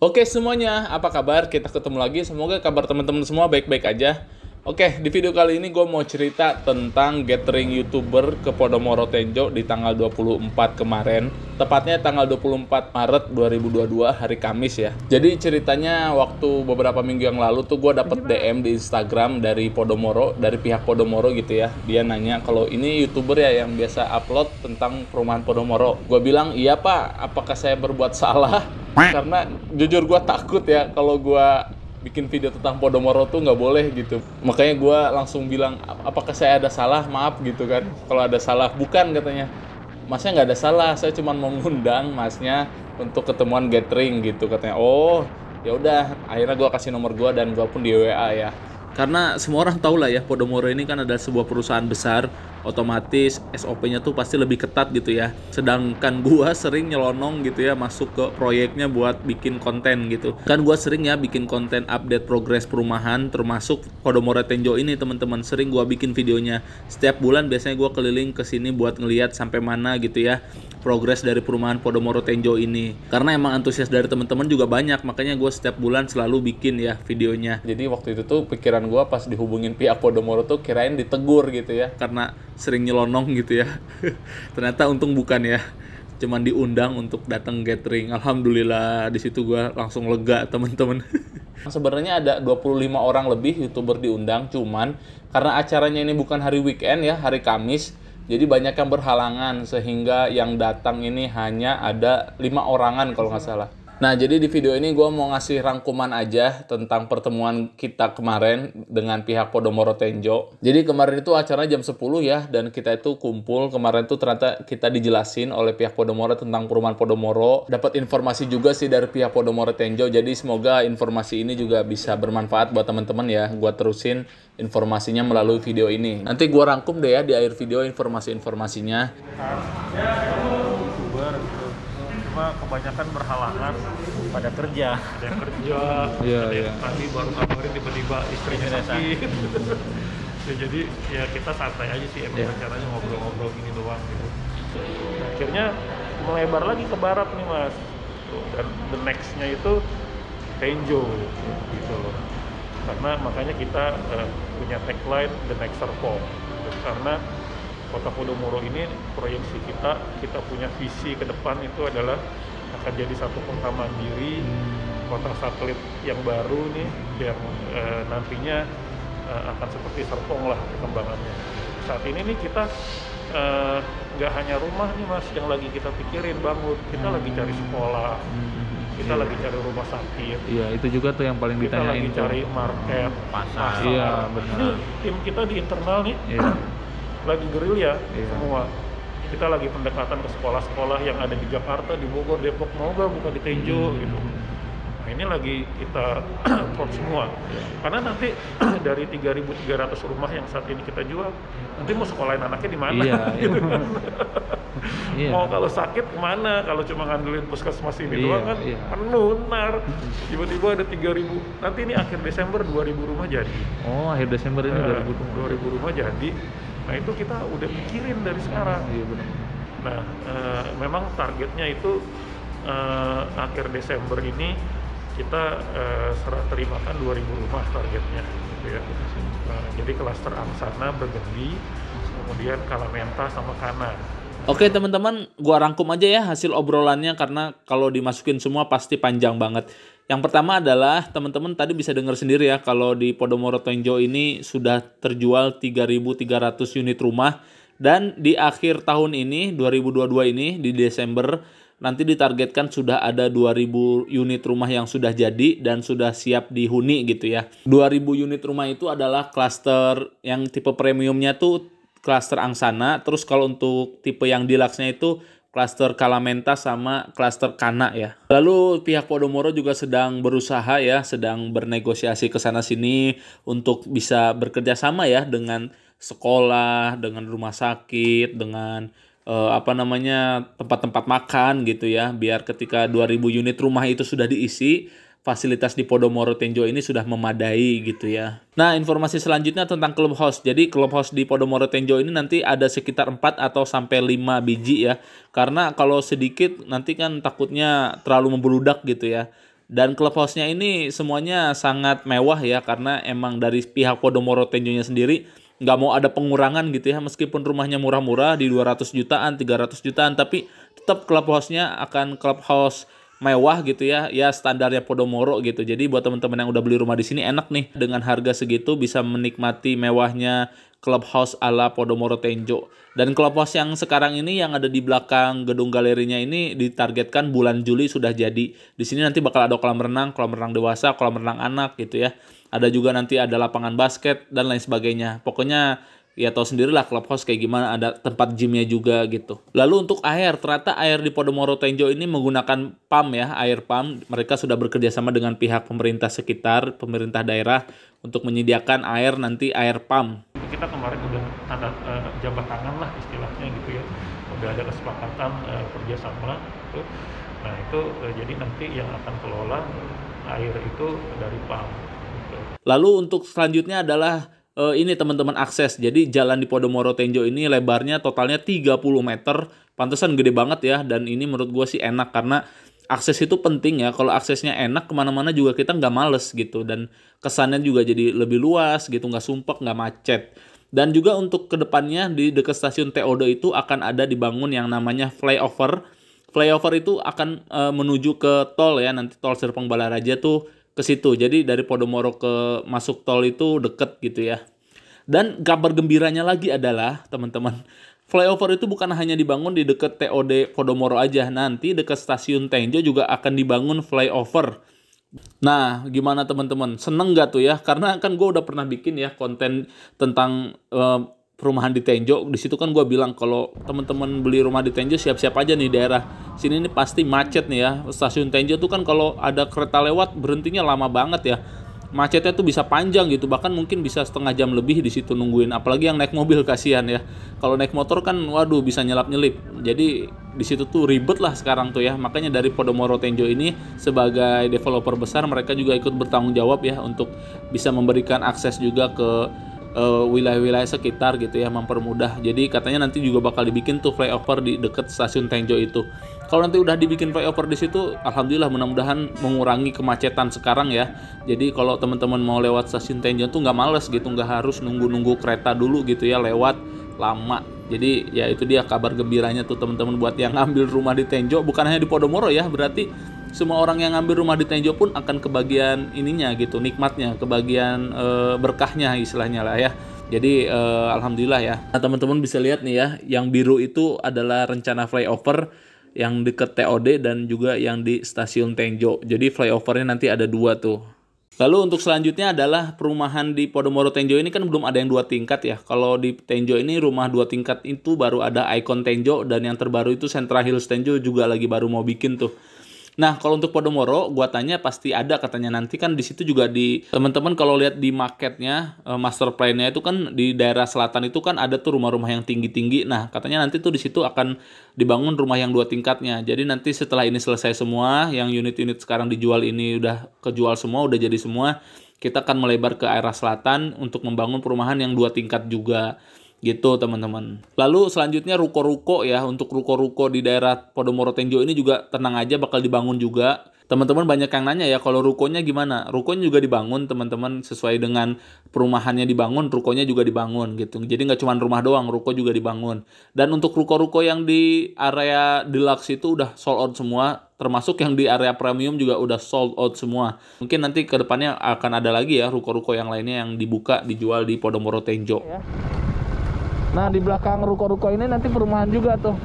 Oke semuanya, apa kabar? Kita ketemu lagi. Semoga kabar teman-teman semua baik-baik aja. Oke, di video kali ini gue mau cerita tentang gathering YouTuber ke Podomoro Tenjo di tanggal 24 kemarin. Tepatnya tanggal 24 Maret 2022, hari Kamis ya. Jadi ceritanya waktu beberapa minggu yang lalu tuh gue dapet DM di Instagram dari Podomoro, dari pihak Podomoro gitu ya. Dia nanya kalau ini YouTuber ya yang biasa upload tentang perumahan Podomoro. Gue bilang, iya pak, apakah saya berbuat salah? Karena jujur gue takut ya kalau gue bikin video tentang Podomoro tuh nggak boleh gitu makanya gue langsung bilang apakah saya ada salah maaf gitu kan kalau ada salah bukan katanya masnya nggak ada salah saya cuma mengundang masnya untuk ketemuan gathering gitu katanya oh ya udah akhirnya gue kasih nomor gue dan gue pun di WA ya karena semua orang tahu lah ya Podomoro ini kan adalah sebuah perusahaan besar otomatis SOP-nya tuh pasti lebih ketat gitu ya. Sedangkan gua sering nyelonong gitu ya masuk ke proyeknya buat bikin konten gitu. Kan gua sering ya bikin konten update progres perumahan termasuk Kodomore Tenjo ini teman-teman sering gua bikin videonya. Setiap bulan biasanya gua keliling ke sini buat ngeliat sampai mana gitu ya progres dari perumahan Podomoro Tenjo ini. Karena emang antusias dari teman-teman juga banyak, makanya gue setiap bulan selalu bikin ya videonya. Jadi waktu itu tuh pikiran gue pas dihubungin pihak Podomoro tuh kirain ditegur gitu ya. Karena sering nyelonong gitu ya. Ternyata untung bukan ya. Cuman diundang untuk datang gathering. Alhamdulillah di situ gua langsung lega, temen-temen. Sebenarnya ada 25 orang lebih YouTuber diundang, cuman karena acaranya ini bukan hari weekend ya, hari Kamis, jadi banyak yang berhalangan sehingga yang datang ini hanya ada lima orangan kalau nggak salah Nah, jadi di video ini gue mau ngasih rangkuman aja tentang pertemuan kita kemarin dengan pihak Podomoro Tenjo. Jadi kemarin itu acara jam 10 ya, dan kita itu kumpul. Kemarin itu ternyata kita dijelasin oleh pihak Podomoro tentang perumahan Podomoro. Dapat informasi juga sih dari pihak Podomoro Tenjo. Jadi semoga informasi ini juga bisa bermanfaat buat teman-teman ya. Gue terusin informasinya melalui video ini. Nanti gue rangkum deh ya di akhir video informasi-informasinya. Ya, cuma kebanyakan berhalangan pada kerja ada yang kerja ya, ada yang tadi iya. baru kabarin tiba-tiba istrinya sakit ya, jadi ya kita santai aja sih emang ya. caranya ngobrol-ngobrol gini doang gitu akhirnya melebar lagi ke barat nih mas dan the nextnya itu Tenjo gitu loh karena makanya kita uh, punya tagline the next serpong karena Kota Podomoro ini proyeksi kita kita punya visi ke depan itu adalah akan jadi satu kota mandiri kota satelit yang baru nih yang e, eh, nantinya e, akan seperti Serpong lah perkembangannya saat ini nih kita eh, nggak e, hanya rumah nih mas yang lagi kita pikirin bangun kita lagi cari sekolah kita lagi cari rumah sakit. Iya, itu juga tuh yang paling ditanyain. Kita lagi cari market, pasar. Iya, benar. tim kita di internal nih. Yeah lagi gerilya iya. semua kita lagi pendekatan ke sekolah-sekolah yang ada di Jakarta, di Bogor, Depok, mau bukan buka di Tenjo hmm. gitu. Nah, ini lagi kita support semua. Iya. Karena nanti dari 3.300 rumah yang saat ini kita jual, nanti mau sekolahin anaknya di mana? Iya, gitu iya. Kan? Mau kalau sakit mana? Kalau cuma ngandelin puskesmas ini iya, doang kan iya. penuh nar. Tiba-tiba ada 3.000. Nanti ini akhir Desember 2.000 rumah jadi. Oh, akhir Desember ini uh, eh, 2.000 rumah. 2.000 rumah jadi Nah itu kita udah pikirin dari sekarang. Iya benar. Nah e, memang targetnya itu e, akhir Desember ini kita e, serah terimakan 2.000 rumah targetnya. Gitu ya. e, jadi klaster Angsana, Bergendi, kemudian Kalamenta sama Kana. Oke teman-teman, gua rangkum aja ya hasil obrolannya karena kalau dimasukin semua pasti panjang banget. Yang pertama adalah teman-teman tadi bisa dengar sendiri ya kalau di Podomoro Tenjo ini sudah terjual 3.300 unit rumah dan di akhir tahun ini 2022 ini di Desember nanti ditargetkan sudah ada 2000 unit rumah yang sudah jadi dan sudah siap dihuni gitu ya. 2000 unit rumah itu adalah klaster yang tipe premiumnya tuh klaster angsana, terus kalau untuk tipe yang deluxe-nya itu klaster Kalamenta sama klaster Kana ya. Lalu pihak Podomoro juga sedang berusaha ya, sedang bernegosiasi ke sana sini untuk bisa bekerja sama ya dengan sekolah, dengan rumah sakit, dengan eh, apa namanya tempat-tempat makan gitu ya, biar ketika 2000 unit rumah itu sudah diisi, fasilitas di Podomoro Tenjo ini sudah memadai gitu ya. Nah, informasi selanjutnya tentang clubhouse. Jadi clubhouse di Podomoro Tenjo ini nanti ada sekitar 4 atau sampai 5 biji ya. Karena kalau sedikit nanti kan takutnya terlalu membeludak gitu ya. Dan clubhouse-nya ini semuanya sangat mewah ya karena emang dari pihak Podomoro tenjo sendiri nggak mau ada pengurangan gitu ya meskipun rumahnya murah-murah di 200 jutaan 300 jutaan tapi tetap clubhouse-nya akan clubhouse mewah gitu ya ya standarnya Podomoro gitu jadi buat teman-teman yang udah beli rumah di sini enak nih dengan harga segitu bisa menikmati mewahnya clubhouse ala Podomoro Tenjo dan clubhouse yang sekarang ini yang ada di belakang gedung galerinya ini ditargetkan bulan Juli sudah jadi di sini nanti bakal ada kolam renang kolam renang dewasa kolam renang anak gitu ya ada juga nanti ada lapangan basket dan lain sebagainya pokoknya ya tahu sendirilah clubhouse kayak gimana ada tempat gymnya juga gitu lalu untuk air ternyata air di Podomoro Tenjo ini menggunakan pump ya air pump mereka sudah bekerja sama dengan pihak pemerintah sekitar pemerintah daerah untuk menyediakan air nanti air pump kita kemarin sudah ada uh, eh, jabat tangan lah istilahnya gitu ya sudah ada kesepakatan uh, kerjasama gitu. nah itu uh, jadi nanti yang akan kelola air itu dari pump gitu. lalu untuk selanjutnya adalah uh, ini teman-teman akses. Jadi jalan di Podomoro Tenjo ini lebarnya totalnya 30 meter. Pantesan gede banget ya dan ini menurut gue sih enak karena akses itu penting ya. Kalau aksesnya enak kemana-mana juga kita nggak males gitu dan kesannya juga jadi lebih luas gitu nggak sumpek nggak macet. Dan juga untuk kedepannya di dekat stasiun Teodo itu akan ada dibangun yang namanya flyover. Flyover itu akan eh, menuju ke tol ya nanti tol Serpong Balaraja tuh ke situ. Jadi dari Podomoro ke masuk tol itu deket gitu ya. Dan kabar gembiranya lagi adalah teman-teman flyover itu bukan hanya dibangun di dekat TOD Podomoro aja, nanti dekat stasiun Tenjo juga akan dibangun flyover. Nah, gimana teman-teman? Seneng gak tuh ya? Karena kan gue udah pernah bikin ya konten tentang uh, perumahan di Tenjo di situ kan gue bilang kalau teman-teman beli rumah di Tenjo siap-siap aja nih daerah sini ini pasti macet nih ya stasiun Tenjo tuh kan kalau ada kereta lewat berhentinya lama banget ya macetnya tuh bisa panjang gitu bahkan mungkin bisa setengah jam lebih di situ nungguin apalagi yang naik mobil kasihan ya kalau naik motor kan waduh bisa nyelap nyelip jadi di situ tuh ribet lah sekarang tuh ya makanya dari Podomoro Tenjo ini sebagai developer besar mereka juga ikut bertanggung jawab ya untuk bisa memberikan akses juga ke wilayah eh, wilayah-wilayah sekitar gitu ya mempermudah. Jadi katanya nanti juga bakal dibikin tuh flyover di dekat stasiun Tenjo itu. Kalau nanti udah dibikin flyover di situ, alhamdulillah mudah-mudahan mengurangi kemacetan sekarang ya. Jadi kalau teman-teman mau lewat stasiun Tenjo tuh nggak males gitu, nggak harus nunggu-nunggu kereta dulu gitu ya lewat lama. Jadi ya itu dia kabar gembiranya tuh teman-teman buat yang ngambil rumah di Tenjo, bukan hanya di Podomoro ya, berarti semua orang yang ngambil rumah di Tenjo pun akan kebagian ininya gitu nikmatnya kebagian e, berkahnya istilahnya lah ya jadi e, alhamdulillah ya nah teman-teman bisa lihat nih ya yang biru itu adalah rencana flyover yang deket TOD dan juga yang di stasiun Tenjo jadi flyovernya nanti ada dua tuh Lalu untuk selanjutnya adalah perumahan di Podomoro Tenjo ini kan belum ada yang dua tingkat ya. Kalau di Tenjo ini rumah dua tingkat itu baru ada ikon Tenjo dan yang terbaru itu Central Hills Tenjo juga lagi baru mau bikin tuh. Nah, kalau untuk Podomoro, gua tanya pasti ada katanya nanti kan di situ juga di teman-teman kalau lihat di marketnya eh, master plan-nya itu kan di daerah selatan itu kan ada tuh rumah-rumah yang tinggi-tinggi. Nah, katanya nanti tuh di situ akan dibangun rumah yang dua tingkatnya. Jadi nanti setelah ini selesai semua, yang unit-unit sekarang dijual ini udah kejual semua, udah jadi semua, kita akan melebar ke arah selatan untuk membangun perumahan yang dua tingkat juga gitu teman-teman. Lalu selanjutnya ruko-ruko ya untuk ruko-ruko di daerah Podomoro Tenjo ini juga tenang aja bakal dibangun juga. Teman-teman banyak yang nanya ya kalau rukonya gimana? Rukonya juga dibangun teman-teman sesuai dengan perumahannya dibangun, rukonya juga dibangun gitu. Jadi nggak cuma rumah doang, ruko juga dibangun. Dan untuk ruko-ruko yang di area deluxe itu udah sold out semua, termasuk yang di area premium juga udah sold out semua. Mungkin nanti kedepannya akan ada lagi ya ruko-ruko yang lainnya yang dibuka, dijual di Podomoro Tenjo. Ya. Nah, di belakang ruko-ruko ini nanti perumahan juga tuh.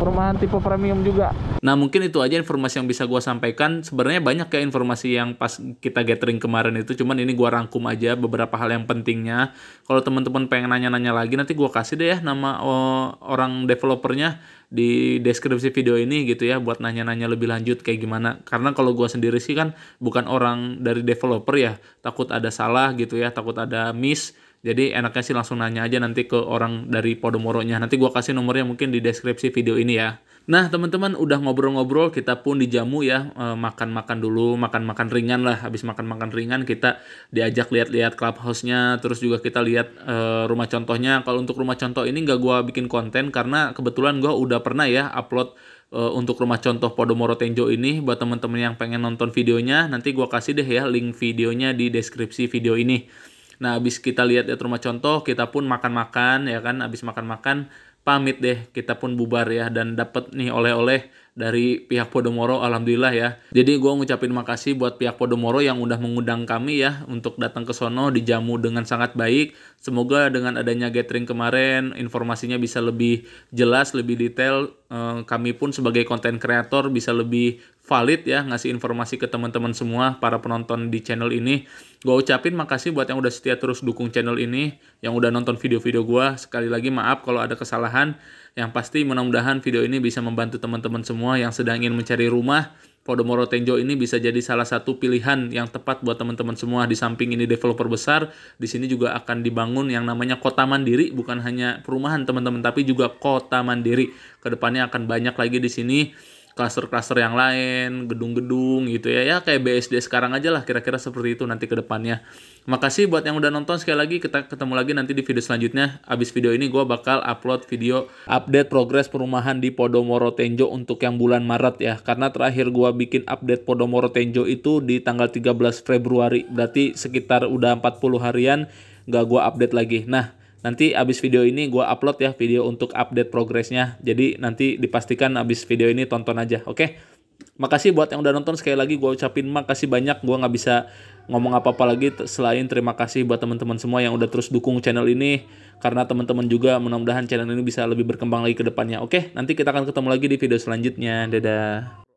Perumahan tipe premium juga. Nah, mungkin itu aja informasi yang bisa gue sampaikan. Sebenarnya banyak kayak informasi yang pas kita gathering kemarin itu. Cuman ini gue rangkum aja beberapa hal yang pentingnya. Kalau teman-teman pengen nanya-nanya lagi, nanti gue kasih deh ya nama eh, orang developernya di deskripsi video ini gitu ya buat nanya-nanya lebih lanjut kayak gimana karena kalau gue sendiri sih kan bukan orang dari developer ya takut ada salah gitu ya takut ada miss jadi enaknya sih langsung nanya aja nanti ke orang dari Podomoro-nya. Nanti gue kasih nomornya mungkin di deskripsi video ini ya. Nah teman-teman udah ngobrol-ngobrol kita pun dijamu ya eh, makan-makan dulu, makan-makan ringan lah. Habis makan-makan ringan kita diajak lihat-lihat clubhouse-nya, terus juga kita lihat eh, rumah contohnya. Kalau untuk rumah contoh ini nggak gue bikin konten karena kebetulan gue udah pernah ya upload uh, untuk rumah contoh Podomoro Tenjo ini buat teman-teman yang pengen nonton videonya nanti gua kasih deh ya link videonya di deskripsi video ini. Nah, habis kita lihat ya rumah contoh, kita pun makan-makan ya kan, habis makan-makan pamit deh, kita pun bubar ya dan dapat nih oleh-oleh dari pihak Podomoro alhamdulillah ya. Jadi gue ngucapin makasih buat pihak Podomoro yang udah mengundang kami ya untuk datang ke sono dijamu dengan sangat baik. Semoga dengan adanya gathering kemarin informasinya bisa lebih jelas, lebih detail. Eh, kami pun sebagai konten kreator bisa lebih valid ya ngasih informasi ke teman-teman semua para penonton di channel ini. Gue ucapin makasih buat yang udah setia terus dukung channel ini, yang udah nonton video-video gue. Sekali lagi maaf kalau ada kesalahan. Yang pasti mudah-mudahan video ini bisa membantu teman-teman semua yang sedang ingin mencari rumah. Podomoro Tenjo ini bisa jadi salah satu pilihan yang tepat buat teman-teman semua. Di samping ini developer besar, di sini juga akan dibangun yang namanya kota mandiri, bukan hanya perumahan teman-teman, tapi juga kota mandiri. Kedepannya akan banyak lagi di sini Kluster-kluster yang lain, gedung-gedung gitu ya. Ya kayak BSD sekarang aja lah kira-kira seperti itu nanti ke depannya. Makasih buat yang udah nonton sekali lagi kita ketemu lagi nanti di video selanjutnya. Abis video ini gue bakal upload video update progres perumahan di Podomoro Tenjo untuk yang bulan Maret ya. Karena terakhir gue bikin update Podomoro Tenjo itu di tanggal 13 Februari. Berarti sekitar udah 40 harian gak gue update lagi. Nah Nanti abis video ini gue upload ya video untuk update progresnya. Jadi nanti dipastikan abis video ini tonton aja, oke? Okay? Makasih buat yang udah nonton sekali lagi gue ucapin makasih banyak. Gue nggak bisa ngomong apa-apa lagi selain terima kasih buat teman-teman semua yang udah terus dukung channel ini karena teman-teman juga mudah-mudahan channel ini bisa lebih berkembang lagi ke depannya. Oke, nanti kita akan ketemu lagi di video selanjutnya. Dadah.